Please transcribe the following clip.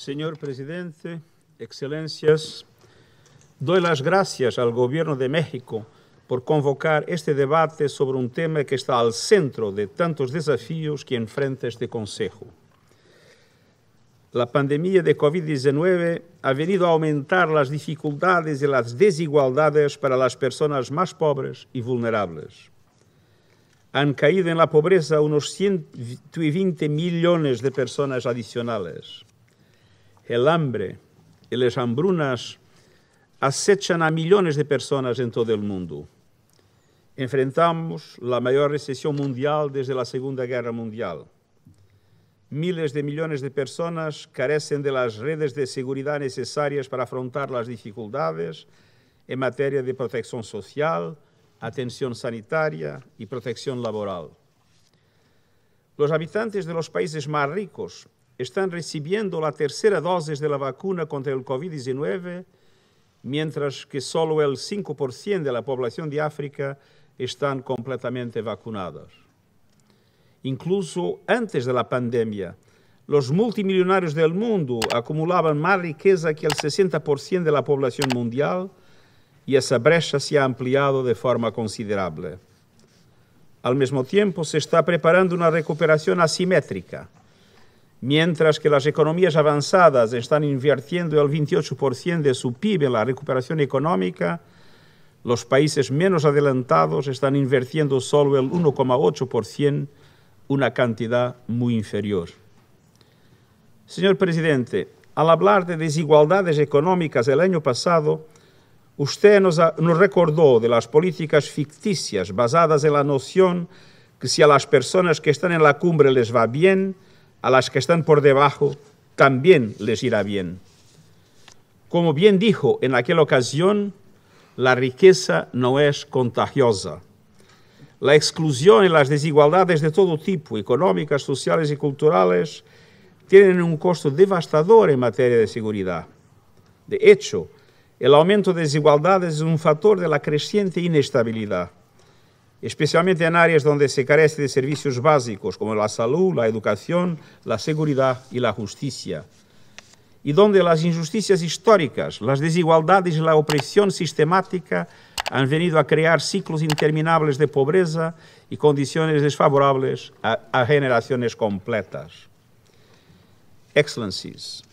Senhor presidente, excelências, dou as graças ao Gobierno de México por convocar este debate sobre um tema que está al centro de tantos desafios que enfrenta este Consejo. A pandemia de COVID-19 ha venido a aumentar as dificuldades e as desigualdades para as pessoas mais pobres e vulneráveis. Han caído em la pobreza uns 120 milhões de personas adicionales el hambre e as hambrunas acechan a milhões de pessoas em todo o mundo. Enfrentamos a maior recessão mundial desde a Segunda Guerra Mundial. Miles de milhões de pessoas carecem de las redes de segurança necessárias para afrontar as dificuldades em matéria de proteção social, atenção sanitária e proteção laboral. Los habitantes de los países más ricos están recibiendo la tercera dosis de la vacuna contra el COVID-19, mientras que solo el 5% de la población de África están completamente vacunados. Incluso antes de la pandemia, los multimillonarios del mundo acumulaban más riqueza que el 60% de la población mundial y esa brecha se ha ampliado de forma considerable. Al mismo tiempo, se está preparando una recuperación asimétrica Mientras que las economías avanzadas están invirtiendo el 28% de su PIB en la recuperación económica, los países menos adelantados están invirtiendo solo el 1,8%, una cantidad muy inferior. Señor presidente, al hablar de desigualdades económicas el año pasado, usted nos, nos recordó de las políticas ficticias basadas en la noción que si a las personas que están en la cumbre les va bien, a las que están por debajo también les irá bien. Como bien dijo en aquella ocasión, la riqueza no es contagiosa. La exclusión y las desigualdades de todo tipo, económicas, sociales y culturales, tienen un costo devastador en materia de seguridad. De hecho, el aumento de desigualdades es un factor de la creciente inestabilidad especialmente en áreas donde se carece de servicios básicos como la salud, la educación, la seguridad y la justicia, y donde las injusticias históricas, las desigualdades y la opresión sistemática han venido a crear ciclos interminables de pobreza y condiciones desfavorables a, generaciones completas. Excellencies,